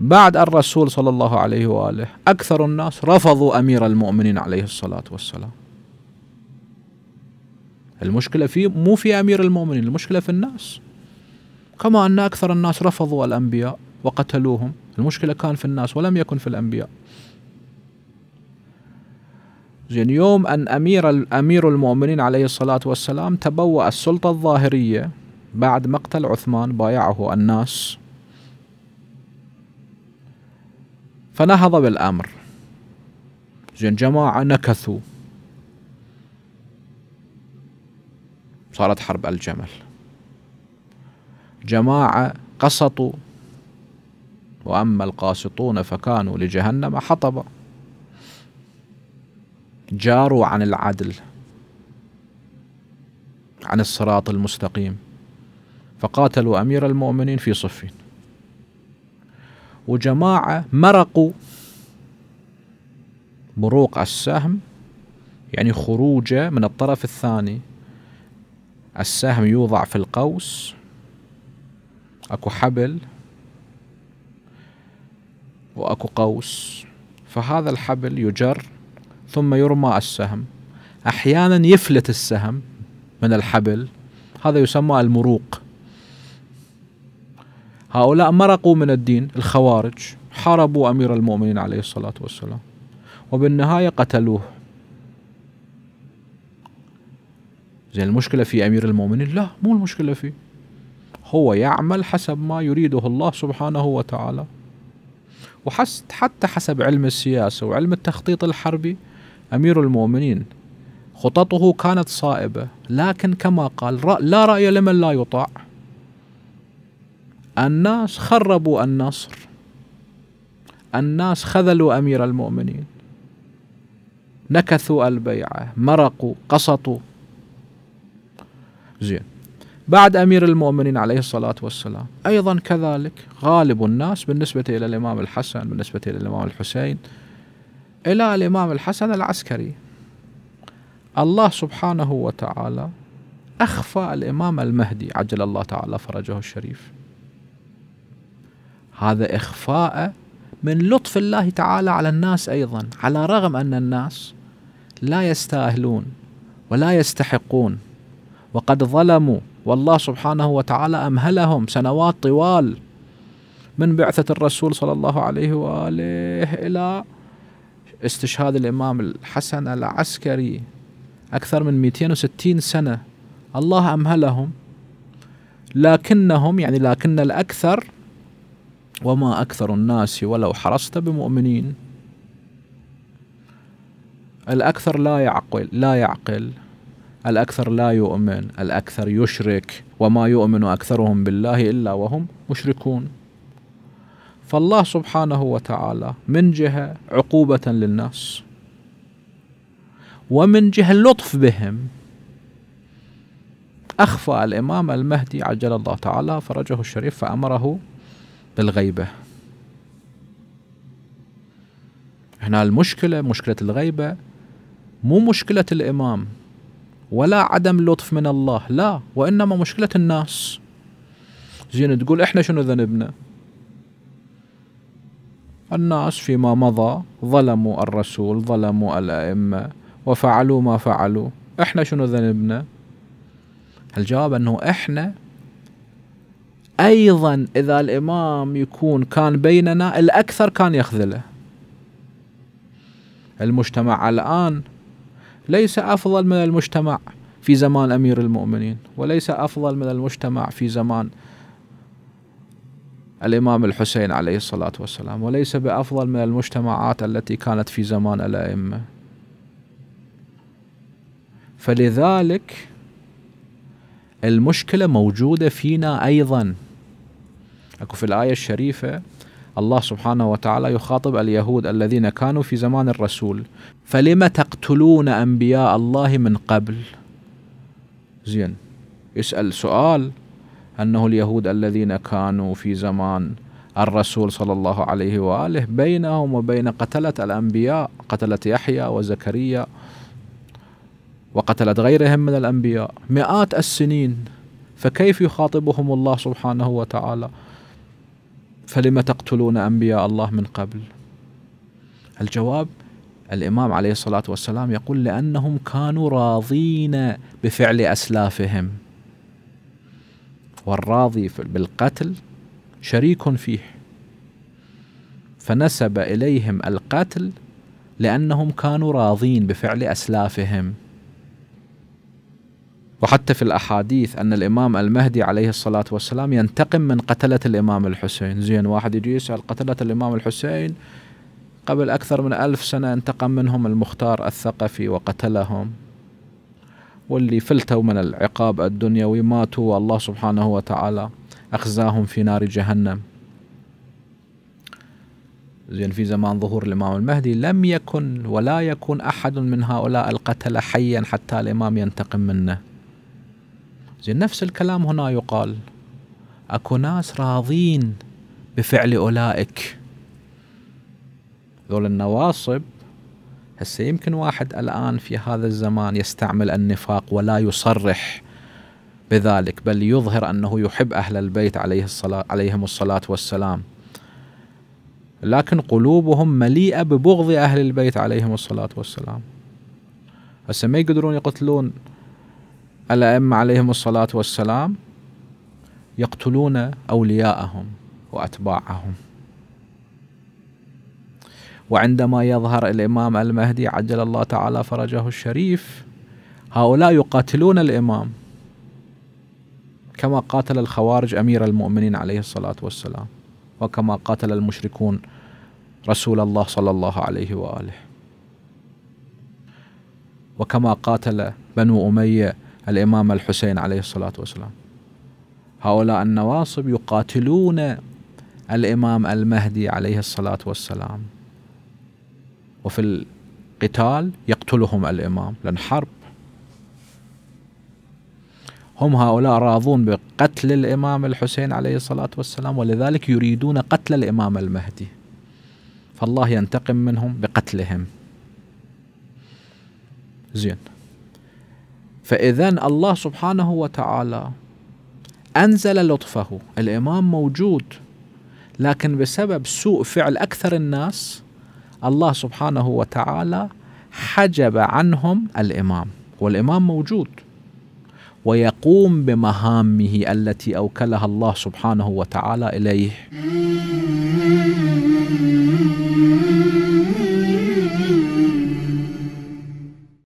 بعد الرسول صلى الله عليه واله اكثر الناس رفضوا امير المؤمنين عليه الصلاه والسلام. المشكله في مو في امير المؤمنين، المشكله في الناس. كما ان اكثر الناس رفضوا الانبياء وقتلوهم، المشكله كان في الناس ولم يكن في الانبياء. زين يوم ان امير امير المؤمنين عليه الصلاه والسلام تبوأ السلطه الظاهريه بعد مقتل عثمان بايعه الناس فنهض بالأمر زين جماعة نكثوا صارت حرب الجمل جماعة قسطوا وأما القاسطون فكانوا لجهنم حطبا جاروا عن العدل عن الصراط المستقيم فقاتلوا أمير المؤمنين في صفين وجماعة مرقوا مروق السهم يعني خروجه من الطرف الثاني السهم يوضع في القوس اكو حبل واكو قوس فهذا الحبل يجر ثم يرمى السهم احيانا يفلت السهم من الحبل هذا يسمى المروق هؤلاء مرقوا من الدين الخوارج حاربوا أمير المؤمنين عليه الصلاة والسلام وبالنهاية قتلوه زين المشكلة في أمير المؤمنين لا مو المشكلة فيه هو يعمل حسب ما يريده الله سبحانه وتعالى وحتى حسب علم السياسة وعلم التخطيط الحربي أمير المؤمنين خططه كانت صائبة لكن كما قال لا رأي لمن لا يطاع الناس خربوا النصر الناس خذلوا امير المؤمنين نكثوا البيعه مرقوا قسطوا زين بعد امير المؤمنين عليه الصلاه والسلام ايضا كذلك غالب الناس بالنسبه الى الامام الحسن بالنسبه الى الامام الحسين الى الامام الحسن العسكري الله سبحانه وتعالى اخفى الامام المهدي عجل الله تعالى فرجه الشريف هذا إخفاء من لطف الله تعالى على الناس أيضا على رغم أن الناس لا يستاهلون ولا يستحقون وقد ظلموا والله سبحانه وتعالى أمهلهم سنوات طوال من بعثة الرسول صلى الله عليه وآله إلى استشهاد الإمام الحسن العسكري أكثر من 260 سنة الله أمهلهم لكنهم يعني لكن الأكثر وما أكثر الناس ولو حرصت بمؤمنين الأكثر لا يعقل لا يعقل الأكثر لا يؤمن الأكثر يشرك وما يؤمن أكثرهم بالله إلا وهم مشركون فالله سبحانه وتعالى من جهة عقوبة للناس ومن جهة لطف بهم أخفى الإمام المهدي عجل الله تعالى فرجه الشريف فأمره بالغيبة هنا المشكلة مشكلة الغيبة مو مشكلة الإمام ولا عدم لطف من الله لا وإنما مشكلة الناس زين تقول إحنا شنو ذنبنا الناس فيما مضى ظلموا الرسول ظلموا الأئمة وفعلوا ما فعلوا إحنا شنو ذنبنا الجواب أنه إحنا أيضا إذا الإمام يكون كان بيننا الأكثر كان يخذله المجتمع الآن ليس أفضل من المجتمع في زمان أمير المؤمنين وليس أفضل من المجتمع في زمان الإمام الحسين عليه الصلاة والسلام وليس بأفضل من المجتمعات التي كانت في زمان الأئمة فلذلك المشكلة موجودة فينا أيضاً أكو في الآية الشريفة الله سبحانه وتعالى يخاطب اليهود الذين كانوا في زمان الرسول فلم تقتلون أنبياء الله من قبل زين يسأل سؤال أنه اليهود الذين كانوا في زمان الرسول صلى الله عليه وآله بينهم وبين قتلة الأنبياء قتلة يحيى وزكريا وقتلت غيرهم من الأنبياء مئات السنين فكيف يخاطبهم الله سبحانه وتعالى فلم تقتلون أنبياء الله من قبل الجواب الإمام عليه الصلاة والسلام يقول لأنهم كانوا راضين بفعل أسلافهم والراضي بالقتل شريك فيه فنسب إليهم القتل لأنهم كانوا راضين بفعل أسلافهم وحتى في الأحاديث أن الإمام المهدي عليه الصلاة والسلام ينتقم من قتلة الإمام الحسين زين واحد يجي يسأل قتلة الإمام الحسين قبل أكثر من ألف سنة انتقم منهم المختار الثقفي وقتلهم واللي فلتوا من العقاب الدنيوي ماتوا والله سبحانه وتعالى أخزاهم في نار جهنم زين في زمان ظهور الإمام المهدي لم يكن ولا يكون أحد من هؤلاء القتلة حيا حتى الإمام ينتقم منه زين نفس الكلام هنا يقال اكو ناس راضين بفعل اولئك ذول النواصب هسه يمكن واحد الان في هذا الزمان يستعمل النفاق ولا يصرح بذلك بل يظهر انه يحب اهل البيت عليه الصلاه عليهم الصلاه والسلام لكن قلوبهم مليئه ببغض اهل البيت عليهم الصلاه والسلام هسه ما يقدرون يقتلون الأئمة عليهم الصلاة والسلام يقتلون أولياءهم وأتباعهم وعندما يظهر الإمام المهدي عجل الله تعالى فرجه الشريف هؤلاء يقاتلون الإمام كما قاتل الخوارج أمير المؤمنين عليه الصلاة والسلام وكما قاتل المشركون رسول الله صلى الله عليه وآله وكما قاتل بنو أمية الإمام الحسين عليه الصلاة والسلام هؤلاء النواصب يقاتلون الإمام المهدي عليه الصلاة والسلام وفي القتال يقتلهم الإمام لأن حرب هم هؤلاء راضون بقتل الإمام الحسين عليه الصلاة والسلام ولذلك يريدون قتل الإمام المهدي فالله ينتقم منهم بقتلهم زين فإذا الله سبحانه وتعالى أنزل لطفه الإمام موجود لكن بسبب سوء فعل أكثر الناس الله سبحانه وتعالى حجب عنهم الإمام والإمام موجود ويقوم بمهامه التي أوكلها الله سبحانه وتعالى إليه